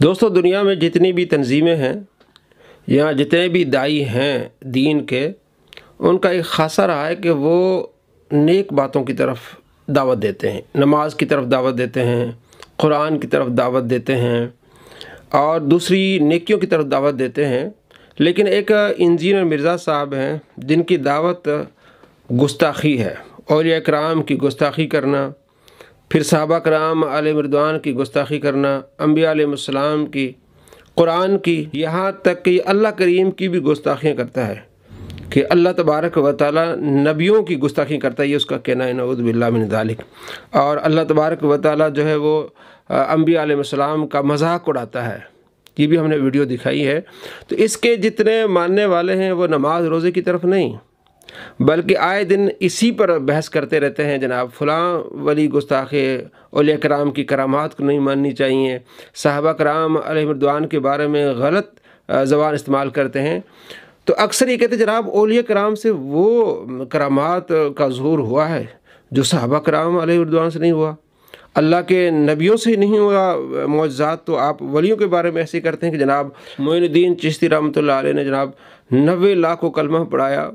दोस्तों दुनिया में जितनी भी तंजीमें हैं या जितने भी दाई हैं दीन के उनका एक खासा रहा है कि वो नेक बातों की तरफ दावत देते हैं नमाज की तरफ दावत देते हैं कुरान की तरफ दावत देते हैं और दूसरी नेकियों की तरफ दावत देते हैं लेकिन एक इंजीनियर मिर्ज़ा साहब हैं जिनकी दावत गुस्ताखी है और कराम की गुस्ताखी करना फिर सहाबा कराम आल मरदवान की गुस्ताखी करना अम्बियालाम की कुरान की यहाँ तक कि अल्लाह करीम की भी गुस्ताखियाँ करता है कि अल्लाह तबारक व ताली नबियों की गुस्ताखी करता है ये उसका कहना है नवदबिल्लामिनदालिक और अल्लाह तबारक व ताली जो है वो अम्बियालाम का मजाक उड़ाता है ये भी हमने वीडियो दिखाई है तो इसके जितने मानने वाले हैं वो नमाज रोज़े की तरफ नहीं बल्कि आए दिन इसी पर बहस करते रहते हैं जनाब फलां वली गुस्ताखे उलिया कराम की करामात को नहीं माननी चाहिए साहबा कराम अलहमदान के बारे में गलत जबान इस्तेमाल करते हैं तो अक्सर ये कहते जनाब ओलिया कराम से वो करामात का ज़ोर हुआ है जो साहबा कराम अलहमदान से नहीं हुआ अल्लाह के नबियों से नहीं हुआ मुआजात तो आप वलियों के बारे में ऐसे करते हैं कि जनाब मोनुद्दीन चिश्ती रहमत ने जनाब नबे लाख को कलमा पढ़ाया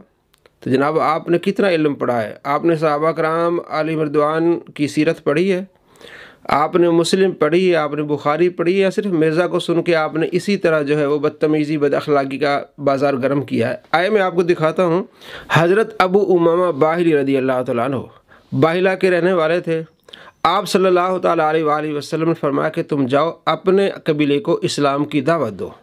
तो जनाब आपने कितना इल्म पढ़ा है आपने सहाबा कराम अली मरदवान की सीरत पढ़ी है आपने मुस्लिम पढ़ी है आपने बुखारी पढ़ी है या सिर्फ मिर्ज़ा को सुन के आपने इसी तरह जो है वो बदतमीज़ी बद अखलाक़ी का बाज़ार गर्म किया है आए मैं आपको दिखाता हूँ हज़रत अबू उमामा बाहरी रदी अल्लाह तु बाहिला के रहने वाले थे आप सल्लल्लाहु अलैहि वसल्लम ने फरमाया कि तुम जाओ अपने कबीले को इस्लाम की दावत दो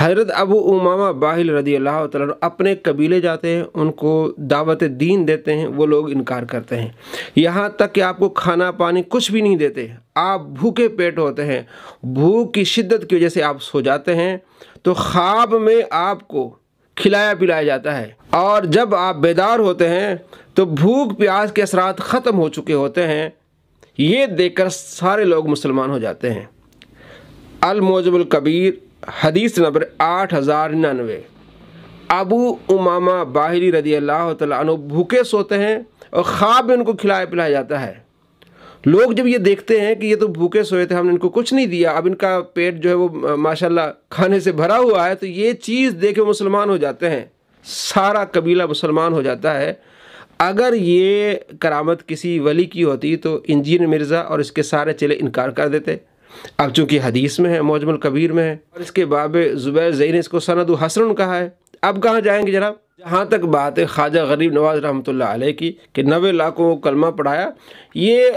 हज़रत अबू उमामा बाहिल रदी अल्लाह तु अपने कबीले जाते हैं उनको दावत दीन देते हैं वो लोग इनकार करते हैं यहाँ तक कि आपको खाना पानी कुछ भी नहीं देते आप भूखे पेट होते हैं भूख की शिद्दत की वजह से आप सो जाते हैं तो ख्वाब में आपको खिलाया पिलाया जाता है और जब आप बेदार होते हैं तो भूख प्याज के असरात ख़त्म हो चुके होते हैं ये देखकर सारे लोग मुसलमान हो जाते हैं अलमोजबुल कबीर हदीस नंबर आठ हज़ार निन्यानवे अबू उमामा बाहरी रदी अल्लाह तु भूखे सोते हैं और ख्वाब में उनको खिलाया पिलाया जाता है लोग जब ये देखते हैं कि ये तो भूखे सोए थे हमने इनको कुछ नहीं दिया अब इनका पेट जो है वो माशाल्लाह खाने से भरा हुआ है तो ये चीज़ देख के मुसलमान हो जाते हैं सारा कबीला मुसलमान हो जाता है अगर ये करामत किसी वली की होती तो इंजीनियर मिर्ज़ा और इसके सारे चेले इनकार कर देते अब चूँकि हदीस में है मौजमल कबीर में है और इसके बाब ज़ुबैर ज़ई ने इसको सनद हसन कहा है अब कहाँ जाएंगे जनाब जहाँ तक बात है ख्वाजा गरीब नवाज रहमत आलह की कि नबे लाखों को कलमा पढ़ाया ये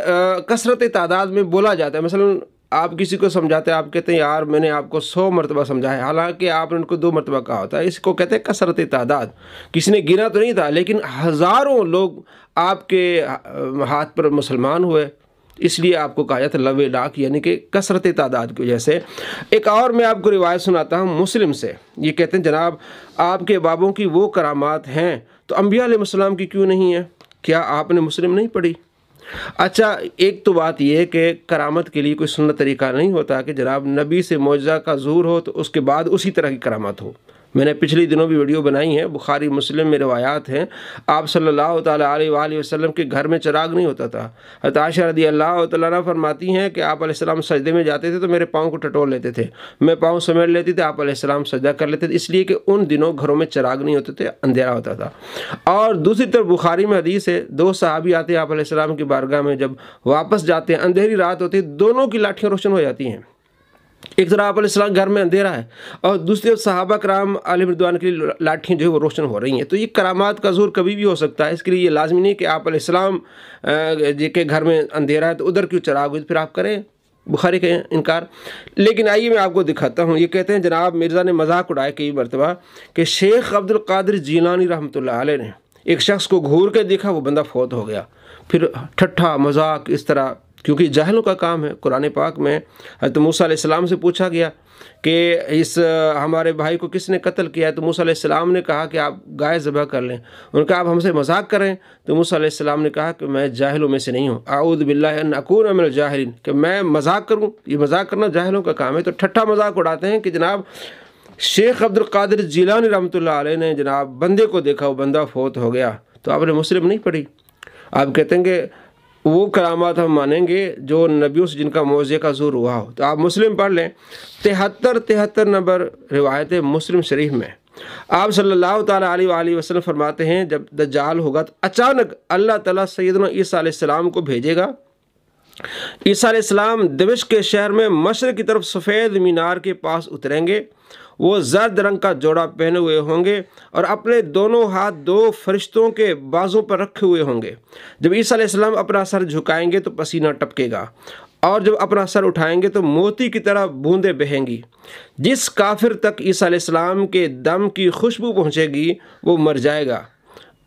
कसरत तादाद में बोला जाता है मसलन आप किसी को समझाते हैं आप कहते हैं यार मैंने आपको सौ मरतबा समझाया हालांकि आपने उनको दो मरतबा कहा होता है इसको कहते हैं कसरत तादाद किसी ने गिना तो नहीं था लेकिन हज़ारों लोग आपके हाथ पर मुसलमान हुए इसलिए आपको कहा जाता है लवे डाक यानी कि कसरत तादाद की वजह से एक और मैं आपको रिवायत सुनाता हूँ मुस्लिम से ये कहते हैं जनाब आपके बाबों की वो करामात हैं तो अम्बियाम की क्यों नहीं है क्या आपने मुस्लिम नहीं पढ़ी अच्छा एक तो बात यह है कि करामत के लिए कोई सुन्नत तरीका नहीं होता कि जनाब नबी से मौज़ा का जूर हो तो उसके बाद उसी तरह की करामत हो मैंने पिछले दिनों भी वीडियो बनाई है बुखारी मुस्लिम में रवायात हैं आप सल्लल्लाहु अलैहि वसल्लम के घर में चराग नहीं होता था हताशा रदी अल्लाह तला फरमाती हैं कि आप आसमाम सजदे में जाते थे तो मेरे पाँव को टटोल लेते थे मैं पाँव समेट लेती थी आप आसमाम सजदा कर लेते थे इसलिए कि उन दिनों घरों में चराग नहीं होते थे अंधेरा होता था और दूसरी तरफ बुखारी में हदीस है दो साहबी आते हैं आप की बारगाह में जब वापस जाते हैं अंधेरी रात होती है दोनों की लाठियाँ रोशन हो जाती हैं एक तरफ आप घर में अंधेरा है और दूसरी तरफ सहाबा कराम आलमरदान के लिए लाठियाँ जो है वो रोशन हो रही हैं तो ये करामात का जोर कभी भी हो सकता है इसके लिए ये लाजमी नहीं कि आप जी के घर में अंधेरा है तो उधर क्यों चराग तो फिर आप करें बुखारी कहें इनकार लेकिन आइए मैं आपको दिखाता हूँ ये कहते हैं जनाब मिर्ज़ा ने मजाक उड़ाया कई मरतबा कि शेख अब्दुल कादिर जीलानी रहमत ने एक शख्स को घूर के देखा वो बंदा फौत हो गया फिर ठट्ठा मजाक इस तरह क्योंकि जाहलों का काम है कुरान पाक में हजरत मूसा से पूछा गया कि इस हमारे भाई को किसने कत्ल किया है तो मूसा ने कहा कि आप गाय ज़बह कर लें उनका आप हमसे मजाक करें तो मूसा ने कहा कि मैं जाहलों में से नहीं हूँ आऊद बिल्लाकून अमिल जाहरीन कि मैं मजाक करूँ ये मजाक करना जाहलों का काम है तो ठट्ठा मजाक उड़ाते हैं कि जनाब शेख अब्दुल कादिर जिलानी रहमत ने जनाब बंदे को देखा वो बंदा फोत हो गया तो आपने मुस्लिम नहीं पढ़ी आप कहते हैं कि वो करामात हम मानेंगे जो नबियों से जिनका मौज़े का जोर हुआ हो तो आप मुस्लिम पढ़ लें तिहत्तर तिहत्तर नंबर रिवायत मुस्लिम शरीफ में आप सल्लल्लाहु अलैहि वसल्लम फरमाते हैं जब दज्जाल होगा तो अचानक अल्लाह ताला सैदन ईसा को भेजेगा ईसा इस्लाम दमिश्क के शहर में मशर की तरफ सफ़ेद मीनार के पास उतरेंगे वो जर्द रंग का जोड़ा पहने हुए होंगे और अपने दोनों हाथ दो फरिश्तों के बाजों पर रखे हुए होंगे जब ईसा अपना सर झुकाएंगे तो पसीना टपकेगा और जब अपना सर उठाएंगे तो मोती की तरह बूंदें बहेंगी जिस काफिर तक ईसा के दम की खुशबू पहुँचेगी वो मर जाएगा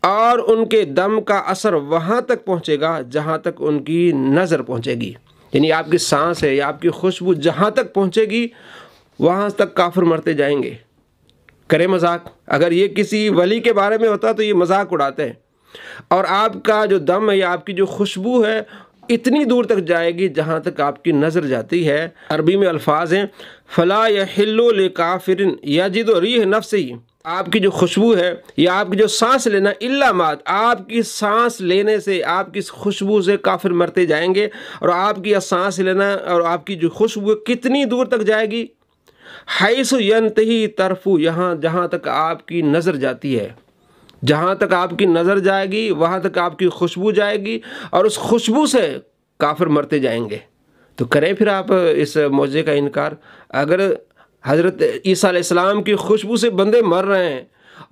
और उनके दम का असर वहाँ तक पहुँचेगा जहाँ तक उनकी नज़र पहुँचेगी यानी आपकी सांस है या आपकी खुशबू जहाँ तक पहुँचेगी वहाँ तक काफिर मरते जाएंगे करे मजाक अगर ये किसी वली के बारे में होता तो ये मजाक उड़ाते हैं और आपका जो दम है या आपकी जो खुशबू है इतनी दूर तक जाएगी जहाँ तक आपकी नज़र जाती है अरबी में अल्फाज हैं फ़ला या हिल्लो ले काफिर या जिद रीह नफ्स ही आपकी जो खुशबू है या आपकी जो सांस लेना इल्ला मात आपकी सांस लेने से आपकी खुशबू से काफिर मरते जाएंगे और आपकी सांस लेना और आपकी जो खुशबू कितनी दूर तक जाएगी हैस यंत ही तरफू यहाँ जहाँ तक आपकी नज़र जाती है जहाँ तक आपकी नज़र जाएगी वहाँ तक आपकी खुशबू जाएगी और उस खुशबू से काफिर मरते जाएंगे तो करें फिर आप इस मौजे का इनकार अगर हज़रत ईसा इस्लाम की खुशबू से बंदे मर रहे हैं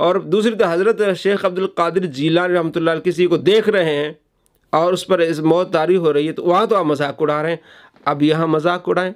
और दूसरी तरफ हज़रत शेख अब्दुल कादिर जीलान रहमत किसी को देख रहे हैं और उस पर इस मौत तारी हो रही है तो वहाँ तो आप मजाक उड़ा रहे हैं अब यहाँ मजाक उड़ाएं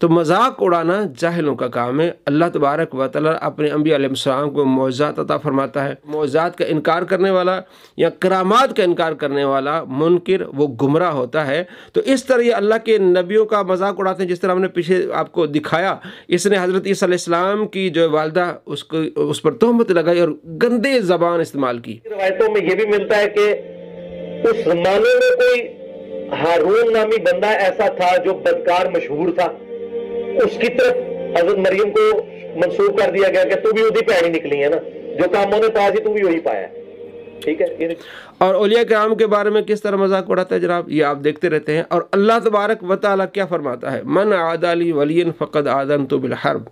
तो मजाक उड़ाना जाहिलों का काम है अल्लाह तबारक व ताली अपने अम्बीम को मोज़ात अता फरमाता है मोज़ात का इनकार करने वाला या करामात का इनकार करने वाला मुनकर वो गुमराह होता है तो इस तरह ये अल्लाह के नबियों का मजाक उड़ाते हैं जिस तरह हमने पीछे आपको दिखाया इसने हज़रत ईसीम की जो वालदा उसको उस पर तोहमत लगाई और गंदे ज़बान इस्तेमाल की रवायतों में ये भी मिलता है कि उस जमाने में कोई हारून नामी बंदा ऐसा था जो बदकार मशहूर था उसकी तरफ हजरत मरियम को मंसूर कर दिया गया कि तू भी उसकी भैन ही निकली है ना जो काम उन्हें पाया तू भी वही पाया ठीक है और ओलिया कराम के बारे में किस तरह मजाक उड़ाता है जनाब ये आप देखते रहते हैं और अल्लाह तबारक वाली क्या फ़रमाता है मन आदाली वलियन फ़कद आदन तो बिलहरब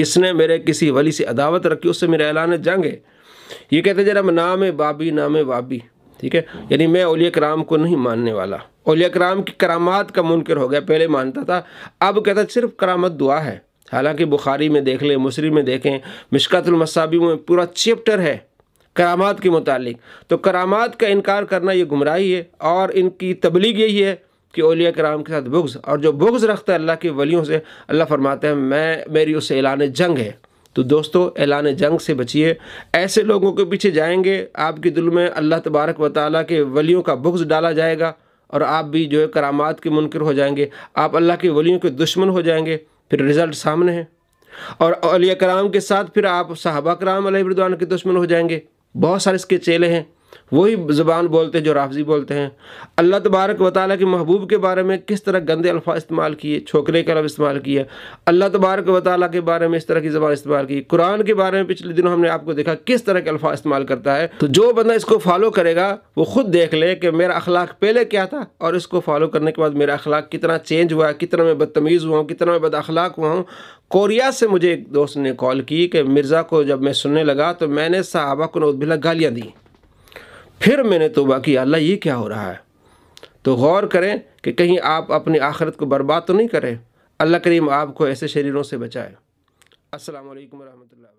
जिसने मेरे किसी वली से अदावत रखी उससे मेरे ऐलान जंग है ये कहते हैं जनाब नाम बाबी नाम बाबी ठीक है यानी मैं अलिया कराम को नहीं मानने वाला ओलिया कराम की करामात का मुनकर हो गया पहले मानता था अब कहता सिर्फ करामत दुआ है हालांकि बुखारी में देख लें मुसरी में देखें मिशकातुलमसाबी में पूरा चैप्टर है करामात के मुतालिक तो करामात का इनकार करना ये गुमराही है और इनकी तबलीग यही है कि ओलिया कराम के साथ बुग्ज़ और जो बुग्ज़ रखता है अल्लाह के वलियों से अल्लाह फरमाते हैं मैं मेरी उससे ऐलान जंग है तो दोस्तों ऐलान जंग से बचिए ऐसे लोगों के पीछे जाएंगे आपके दिल में अल्लाह तबारक व ताली के वलियों का बुक्स डाला जाएगा और आप भी जो है करामात के मुनकर हो जाएंगे आप अल्लाह के वलियों के दुश्मन हो जाएंगे फिर रिज़ल्ट सामने हैं और अलिया कराम के साथ फिर आप साहबा कराम अलबरदान के दुश्मन हो जाएंगे बहुत सारे इसके चेले हैं वही ज़बान बोलते हैं जो राफजी बोलते हैं अल्लाह तबारक वताल के महबूब के बारे में किस तरह गंदे अल्फा इस्तेमाल किए छोकरे का लफ इस्तेमाल किया अल्लाह तबारक वाली के बारे में इस तरह की ज़बान इस्तेमाल की कुरान के बारे में पिछले दिनों हमने आपको देखा किस तरह के अल्फा इस्तेमाल करता है तो जो बंदा इसको फॉलो करेगा वो खुद देख ले कि मेरा अखलाक पहले क्या था और इसको फॉलो करने के बाद मेरा अखलाक कितना चेंज हुआ है कितना मैं बदतमीज़ हुआ हूँ कितना मैं बद अखलाक हुआ हूँ कोरिया से मुझे एक दोस्त ने कॉल की कि मिर्ज़ा को जब मैं सुनने लगा तो मैंने साहबा को नौदबिला गालियाँ दी फिर मैंने तोबा किया अल्लाह ये क्या हो रहा है तो गौर करें कि कहीं आप अपनी आखिरत को बर्बाद तो नहीं करें अल्लाह करीम आपको ऐसे शरीरों से बचाए असल वरहमल